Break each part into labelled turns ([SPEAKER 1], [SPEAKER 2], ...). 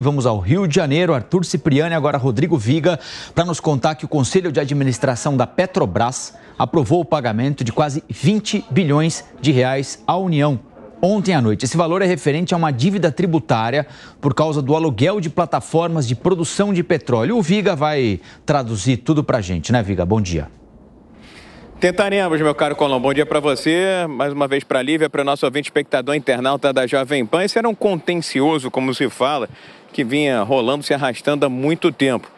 [SPEAKER 1] Vamos ao Rio de Janeiro, Arthur Cipriani, agora Rodrigo Viga, para nos contar que o Conselho de Administração da Petrobras aprovou o pagamento de quase 20 bilhões de reais à União ontem à noite. Esse valor é referente a uma dívida tributária por causa do aluguel de plataformas de produção de petróleo. O Viga vai traduzir tudo para a gente, né, Viga? Bom dia.
[SPEAKER 2] Tentaremos, meu caro Colombo. Bom dia para você, mais uma vez para a Lívia, para o nosso ouvinte espectador internauta da Jovem Pan. Esse era um contencioso, como se fala, que vinha rolando, se arrastando há muito tempo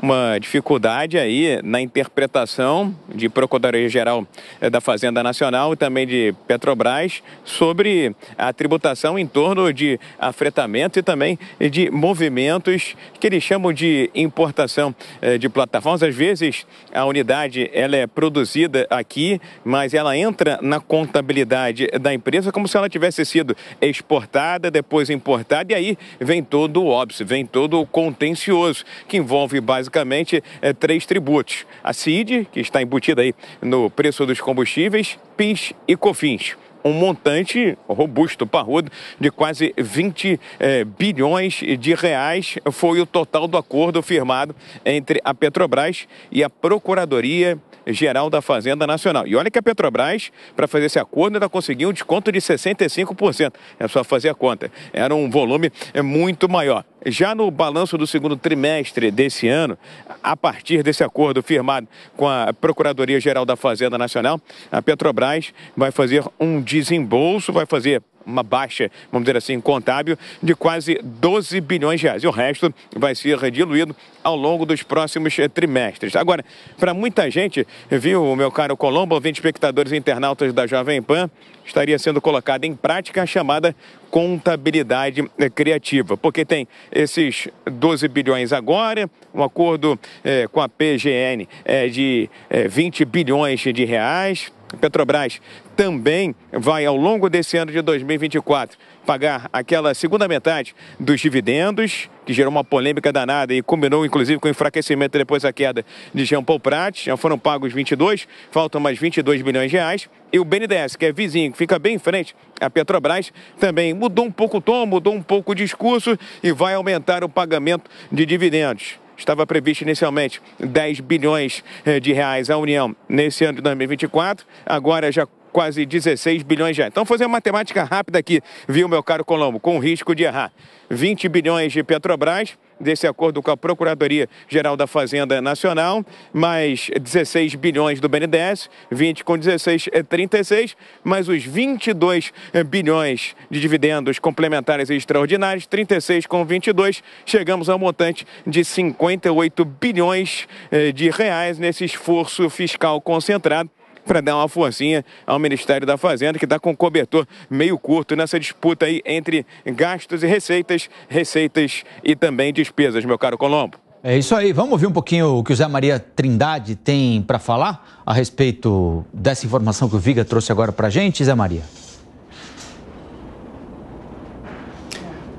[SPEAKER 2] uma dificuldade aí na interpretação de Procuradoria-Geral eh, da Fazenda Nacional e também de Petrobras sobre a tributação em torno de afretamento e também de movimentos que eles chamam de importação eh, de plataformas. Às vezes a unidade ela é produzida aqui, mas ela entra na contabilidade da empresa como se ela tivesse sido exportada, depois importada e aí vem todo o óbice, vem todo o contencioso que envolve base basicamente é, três tributos: a CID, que está embutida aí no preço dos combustíveis, PIS e COFINS um montante robusto, parrudo, de quase 20 eh, é, bilhões de reais foi o total do acordo firmado entre a Petrobras e a Procuradoria Geral da Fazenda Nacional. E olha que a Petrobras, para fazer esse acordo, ainda conseguiu um desconto de 65%. É só fazer a conta. Era um volume é, muito maior. Já no balanço do segundo trimestre desse ano, a partir desse acordo firmado com a Procuradoria Geral da Fazenda Nacional, a Petrobras vai fazer um desembolso, vai fazer uma baixa, vamos dizer assim, contábil, de quase 12 bilhões de reais. E o resto vai ser diluído ao longo dos próximos eh, trimestres. Agora, para muita gente, viu, meu caro Colombo, 20 espectadores e internautas da Jovem Pan, estaria sendo colocada em prática a chamada contabilidade eh, criativa, porque tem esses 12 bilhões agora, um acordo eh, com a PGN é, de 20 bilhões de reais, Petrobras também vai, ao longo desse ano de 2024, pagar aquela segunda metade dos dividendos, que gerou uma polêmica danada e combinou, inclusive, com o enfraquecimento depois da queda de Jean Paul Prat. Já foram pagos 22, faltam mais 22 bilhões de reais. E o BNDES, que é vizinho, que fica bem em frente à Petrobras, também mudou um pouco o tom, mudou um pouco o discurso e vai aumentar o pagamento de dividendos estava previsto inicialmente 10 bilhões eh, de reais à União nesse ano de 2024, agora já quase 16 bilhões de reais. Então, fazer uma matemática rápida aqui, viu, meu caro Colombo, com risco de errar. 20 bilhões de Petrobras, desse acordo com a Procuradoria Geral da Fazenda Nacional, mais 16 bilhões do BNDES, 20 com 16 é 36, mais os 22 bilhões de dividendos complementares e extraordinários, 36 com 22, chegamos ao montante de 58 bilhões é, de reais nesse esforço fiscal concentrado para dar uma forcinha ao Ministério da Fazenda, que está com um cobertor meio curto nessa disputa aí entre gastos e receitas, receitas e também despesas, meu caro Colombo.
[SPEAKER 1] É isso aí. Vamos ouvir um pouquinho o que o Zé Maria Trindade tem para falar a respeito dessa informação que o Viga trouxe agora para a gente, Zé Maria.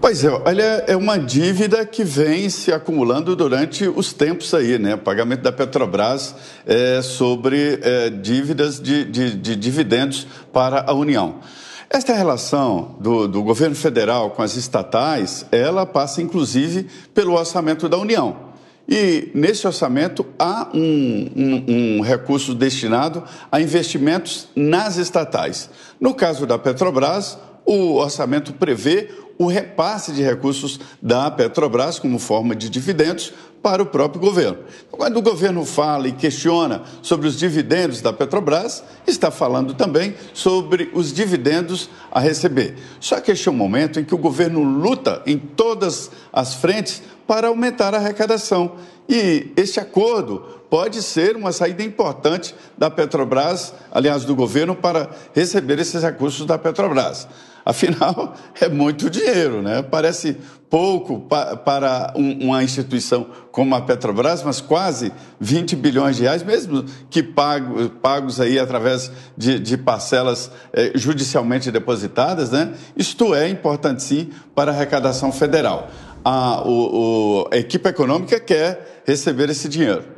[SPEAKER 3] Pois é, olha, é uma dívida que vem se acumulando durante os tempos aí, né? O pagamento da Petrobras é, sobre é, dívidas de, de, de dividendos para a União. Esta relação do, do, governo federal com as estatais, ela passa inclusive pelo orçamento da União. E nesse orçamento há um, um, um recurso destinado a investimentos nas estatais. No caso da Petrobras, o orçamento prevê o repasse de recursos da Petrobras como forma de dividendos para o próprio governo. Então, quando o governo fala e questiona sobre os dividendos da Petrobras, está falando também sobre os dividendos a receber. Só que este é um momento em que o governo luta em todas as frentes para aumentar a arrecadação. E este acordo pode ser uma saída importante da Petrobras, aliás, do governo, para receber esses recursos da Petrobras. Afinal, é muito dinheiro, né? Parece pouco pa para um, uma instituição como a Petrobras, mas quase 20 bilhões de reais, mesmo que pago, pagos aí através de, de parcelas eh, judicialmente depositadas, né? Isto é importante sim para a arrecadação federal. A, o, o, a equipe econômica quer receber esse dinheiro.